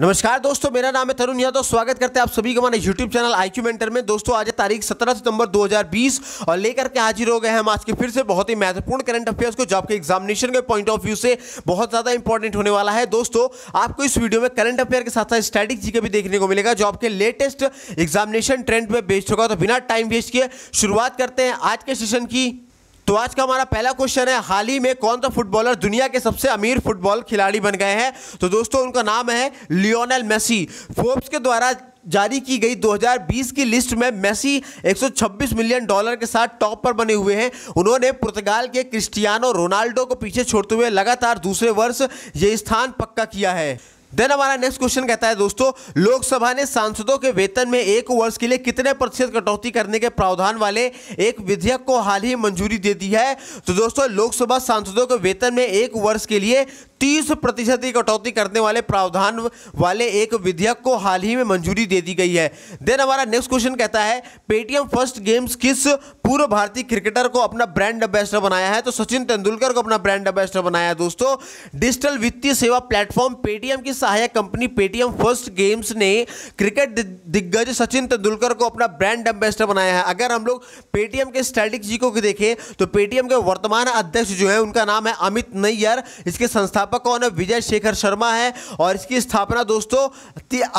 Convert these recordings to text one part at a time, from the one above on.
नमस्कार दोस्तों मेरा नाम है तरुण यादव स्वागत करते हैं आप सभी का हमारे YouTube channel I Q mentor में दोस्तों आज तारीख 17 सितंबर 2020 और लेकर के हाजिर हो गए हैं हम आज के फिर से बहुत ही महत्वपूर्ण करंट अफेयर्स को जो आपके एग्जामिनेशन के पॉइंट ऑफ व्यू से बहुत ज़्यादा इंपॉर्टेंट होने वाला है दोस्तों आपको इस वीडियो में करंट अफेयर के साथ साथ स्टैटिक जी भी देखने को मिलेगा जो आपके लेटेस्ट एग्जामिनेशन ट्रेंड में बेस्ड होगा तो बिना टाइम वेस्ट किए शुरुआत करते हैं आज के सेशन की तो आज का हमारा पहला क्वेश्चन है हाल ही में कौन सा फुटबॉलर दुनिया के सबसे अमीर फुटबॉल खिलाड़ी बन गए हैं तो दोस्तों उनका नाम है लियोनेल मेसी फोर्ब्स के द्वारा जारी की गई 2020 की लिस्ट में मेसी 126 मिलियन डॉलर के साथ टॉप पर बने हुए हैं उन्होंने पुर्तगाल के क्रिस्टियानो रोनाल्डो को पीछे छोड़ते हुए लगातार दूसरे वर्ष ये स्थान पक्का किया है देन हमारा नेक्स्ट क्वेश्चन कहता है दोस्तों लोकसभा ने सांसदों के वेतन में एक वर्ष के लिए कितने प्रतिशत कटौती करने के प्रावधान वाले एक विधेयक को हाल ही मंजूरी दे दी है तो दोस्तों लोकसभा सांसदों के वेतन में एक वर्ष के लिए तीस प्रतिशत की कटौती करने वाले प्रावधान वाले एक विधेयक को हाल ही में मंजूरी दे दी गई है देन हमारा नेक्स्ट क्वेश्चन कहता है पेटीएम फर्स्ट गेम्स किस पूर्व भारतीय क्रिकेटर को अपना ब्रांड एम्बेसडर बनाया है तो सचिन तेंदुलकर को अपना ब्रांड एम्बेसडर बनाया है दोस्तों डिजिटल वित्तीय सेवा प्लेटफॉर्म पेटीएम की सहायक कंपनी पेटीएम फर्स्ट गेम्स ने क्रिकेट दिग्गज सचिन तेंदुलकर को अपना ब्रांड एम्बेसडर बनाया है अगर हम लोग पेटीएम के स्ट्रेटिक जी को देखें तो पेटीएम के वर्तमान अध्यक्ष जो है उनका नाम है अमित नैयर इसके संस्थापक संस्थापक कौन है विजय शेखर शर्मा है और इसकी स्थापना दोस्तों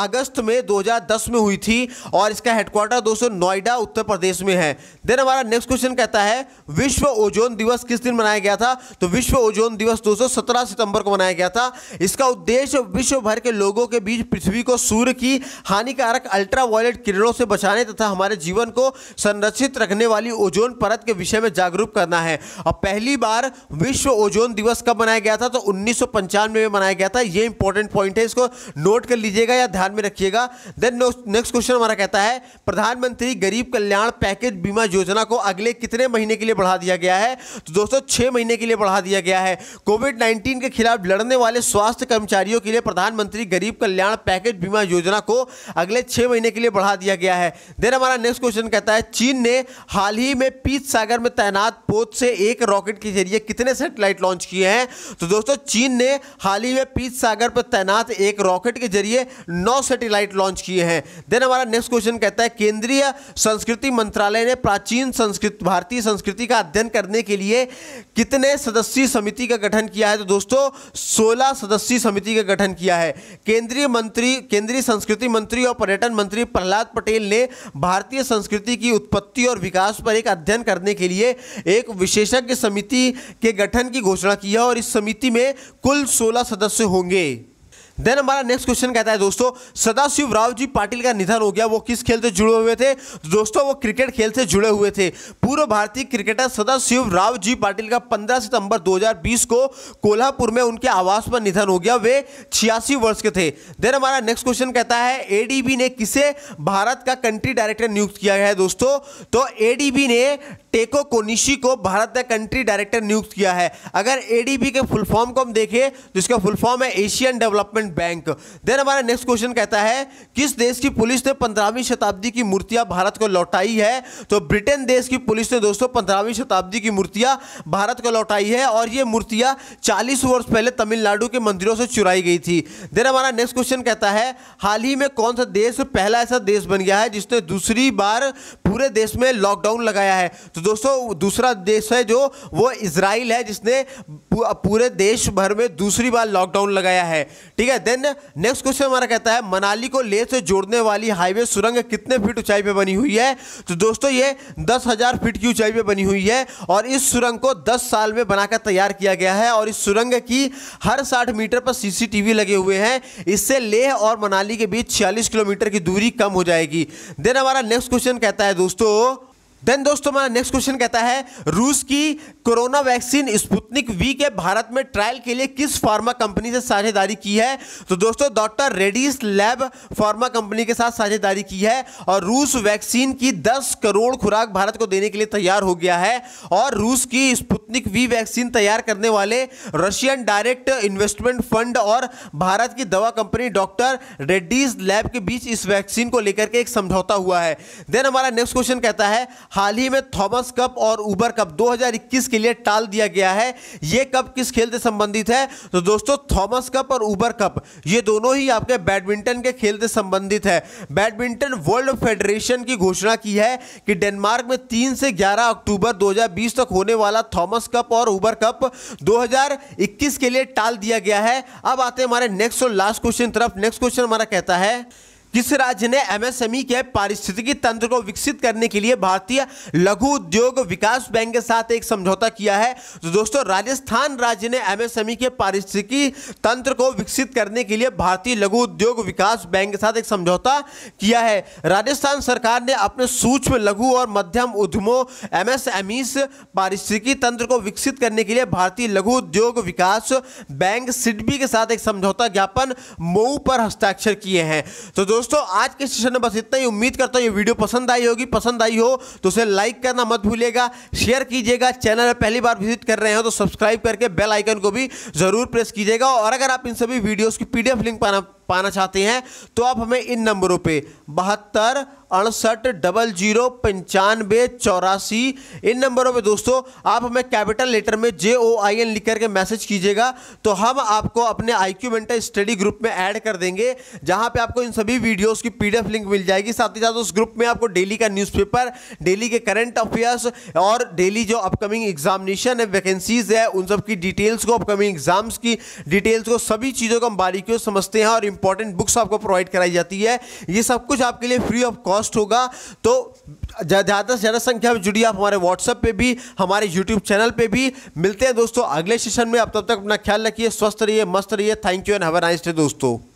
अगस्त में 2010 में हुई थी और इसका हेडक्वार्टर दोस्तों नोएडा उत्तर प्रदेश में है देन हमारा नेक्स्ट क्वेश्चन कहता है विश्व ओजोन दिवस किस दिन मनाया गया था तो विश्व ओजोन दिवस दोस्तों सत्रह सितंबर को मनाया गया था इसका उद्देश्य विश्व भर के लोगों के बीच पृथ्वी को सूर्य की हानिकारक अल्ट्रावायलेट किरणों से बचाने तथा हमारे जीवन को संरक्षित रखने वाली ओजोन परत के विषय में जागरूक करना है और पहली बार विश्व ओजोन दिवस कब मनाया गया था तो उन्नीस में मनाया गया था ये इंपॉर्टेंट पॉइंट है इसको नोट कर लीजिएगा या ध्यान में रखिएगा देन नेक्स्ट क्वेश्चन हमारा कहता है प्रधानमंत्री गरीब कल्याण पैकेज बीमा योजना को अगले कितने महीने के लिए बढ़ा दिया गया है तो दोस्तों छह महीने के लिए बढ़ा दिया गया है कोविड नाइन्टीन के खिलाफ लड़ने वाले स्वास्थ्य कर्मचारियों के लिए प्रधानमंत्री गरीब कल्याण पैकेज बीमा योजना को अगले छह महीने के लिए बढ़ा दिया गया है देन हमारा नेक्स्ट क्वेश्चन कहता है चीन ने हाल ही में पीत सागर में तैनात पोत से एक रॉकेट के जरिए कितने सेटेलाइट लॉन्च किए हैं तो दोस्तों चीन चीन ने हाल ही में पीत सागर पर तैनात एक रॉकेट के जरिए नौ सैटेलाइट लॉन्च किए हैं देन हमारा नेक्स्ट क्वेश्चन कहता है केंद्रीय संस्कृति मंत्रालय ने प्राचीन संस्कृत भारतीय संस्कृति का अध्ययन करने के लिए कितने सदस्यीय समिति का गठन किया है तो दोस्तों सोलह सदस्यीय समिति का गठन किया है केंद्रीय मंत्री केंद्रीय संस्कृति मंत्री और पर्यटन मंत्री प्रहलाद पटेल ने भारतीय संस्कृति की उत्पत्ति और विकास पर एक अध्ययन करने के लिए एक विशेषज्ञ समिति के गठन की घोषणा की है और इस समिति में कुल सोलह सदस्य होंगे देन हमारा नेक्स्ट क्वेश्चन कहता है दोस्तों सदाशिव राव जी पाटिल का निधन हो गया वो किस खेल से जुड़े हुए थे तो दोस्तों वो क्रिकेट खेल से जुड़े हुए थे पूर्व भारतीय क्रिकेटर सदाशिव राव जी पाटिल का 15 सितंबर 2020 को कोल्हापुर में उनके आवास पर निधन हो गया वे छियासी वर्ष के थे देन हमारा नेक्स्ट क्वेश्चन कहता है एडीबी ने किसे भारत का कंट्री डायरेक्टर नियुक्त किया है दोस्तों तो एडीबी ने टेको कोनिशी को भारत का कंट्री डायरेक्टर नियुक्त किया है अगर एडीबी के फुल फॉर्म को हम देखें तो इसका फुल फॉर्म है Asian development development bank then हमारा नेक्स्ट क्वेश्चन कहता है किस देश की पुलिस ने पंद्रहवीं शताब्दी की मूर्तियां भारत को लौटाई है तो ब्रिटेन देश की पुलिस ने दोस्तों पंद्रहवीं शताब्दी की मूर्तियां भारत को लौटाई है और ये मूर्तियां चालीस वर्ष पहले तमिलनाडु के मंदिरों से चुराई गई थी देन हमारा नेक्स्ट क्वेश्चन कहता है हाल ही में कौन सा देश पहला ऐसा देश बन गया है जिसने दूसरी बार पूरे देश में लॉकडाउन लगाया है तो दोस्तों दूसरा देश है जो वो इसराइल है जिसने पूरे देश भर में दूसरी बार लॉकडाउन लगाया है ठीक है है देन नेक्स्ट क्वेश्चन हमारा कहता है मनाली को ले से जोड़ने वाली हाईवे सुरंग कितने फीट ऊंचाई पे बनी हुई है तो दोस्तों ये दस हजार फीट की ऊंचाई पे बनी हुई है और इस सुरंग को दस साल में बनाकर तैयार किया गया है और इस सुरंग की हर साठ मीटर पर सीसीटीवी लगे हुए हैं इससे लेह और मनाली के बीच छियालीस किलोमीटर की दूरी कम हो जाएगी देन हमारा नेक्स्ट क्वेश्चन कहता है दोस्तों देन दोस्तों हमारा नेक्स्ट क्वेश्चन कहता है रूस की कोरोना वैक्सीन स्पुतनिक वी के भारत में ट्रायल के लिए किस फार्मा कंपनी से साझेदारी की है तो दोस्तों doctor Reddy's lab pharma company के साथ साझेदारी की है और रूस वैक्सीन की 10 करोड़ खुराक भारत को देने के लिए तैयार हो गया है और रूस की स्पुतनिक वी वैक्सीन तैयार करने वाले रशियन डायरेक्ट इन्वेस्टमेंट फंड और भारत की दवा कंपनी डॉक्टर रेड्डीज लैब के बीच इस वैक्सीन को लेकर के एक समझौता हुआ है देन हमारा नेक्स्ट क्वेश्चन कहता है हाल ही में थॉमस कप और उबर कप 2021 के लिए टाल दिया गया है ये कप किस खेल से संबंधित है तो दोस्तों थॉमस कप और उबर कप ये दोनों ही आपके बैडमिंटन के खेल से संबंधित है बैडमिंटन वर्ल्ड फेडरेशन की घोषणा की है कि डेनमार्क में तीन से ग्यारह अक्टूबर 2020 तक होने वाला थॉमस कप और उबर कप दो के लिए टाल दिया गया है अब आते हैं हमारे नेक्स्ट और लास्ट क्वेश्चन तरफ नेक्स्ट क्वेश्चन हमारा कहता है किस राज्य ने एमएसएमई e के पारिस्थितिकी तंत्र को विकसित करने के लिए भारतीय लघु उद्योग विकास बैंक के साथ एक समझौता किया है तो दोस्तों राजस्थान राज्य ने एमएसएमई e के पारिस्थितिकी तंत्र को विकसित करने के लिए भारतीय लघु उद्योग विकास बैंक के साथ एक समझौता किया है राजस्थान सरकार ने अपने सूक्ष्म लघु और मध्यम उद्यमों एमएसएमई e पारिस्थितिकी तंत्र को विकसित करने के लिए भारतीय लघु उद्योग विकास बैंक सिडबी के साथ एक समझौता ज्ञापन मऊ पर हस्ताक्षर किए हैं तो दोस्तों दोस्तों आज के सेशन में बस इतना ही उम्मीद करता हूँ ये वीडियो पसंद आई होगी पसंद आई हो तो उसे लाइक करना मत भूलिएगा शेयर कीजिएगा चैनल में पहली बार विजिट कर रहे हो तो सब्सक्राइब करके बेल आइकन को भी जरूर प्रेस कीजिएगा और अगर आप इन सभी वीडियोज़ की पीडीएफ लिंक पाना पाना चाहते हैं तो आप हमें इन नंबरों पे बहत्तर अड़सठ डबल जीरो पंचानवे चौरासी इन नंबरों पे दोस्तों आप हमें कैपिटल लेटर में जे ओ आई एन लिख करके मैसेज कीजिएगा तो हम आपको अपने I Q mental study group में ऐड कर देंगे जहां पे आपको इन सभी वीडियोस की पीडीएफ लिंक मिल जाएगी साथ ही साथ उस ग्रुप में आपको डेली का न्यूज़पेपर डेली के करंट अफेयर्स और डेली जो अपकमिंग एग्जामिनेशन है वैकेंसीज है उन सबकी डिटेल्स को अपकमिंग एग्जाम्स की डिटेल्स को सभी चीज़ों को हम बारीकियों समझते हैं और इंपॉर्टेंट बुक्स आपको प्रोवाइड कराई जाती है ये सब कुछ आपके लिए फ्री ऑफ कॉस्ट होगा तो ज़्यादा से ज़्यादा संख्या में जुड़िए आप हमारे व्हाट्सएप पे भी हमारे यूट्यूब चैनल पे भी मिलते हैं दोस्तों अगले सेशन में आप तब तक अपना ख्याल रखिए स्वस्थ रहिए मस्त रहिए thank you and have a nice day दोस्तों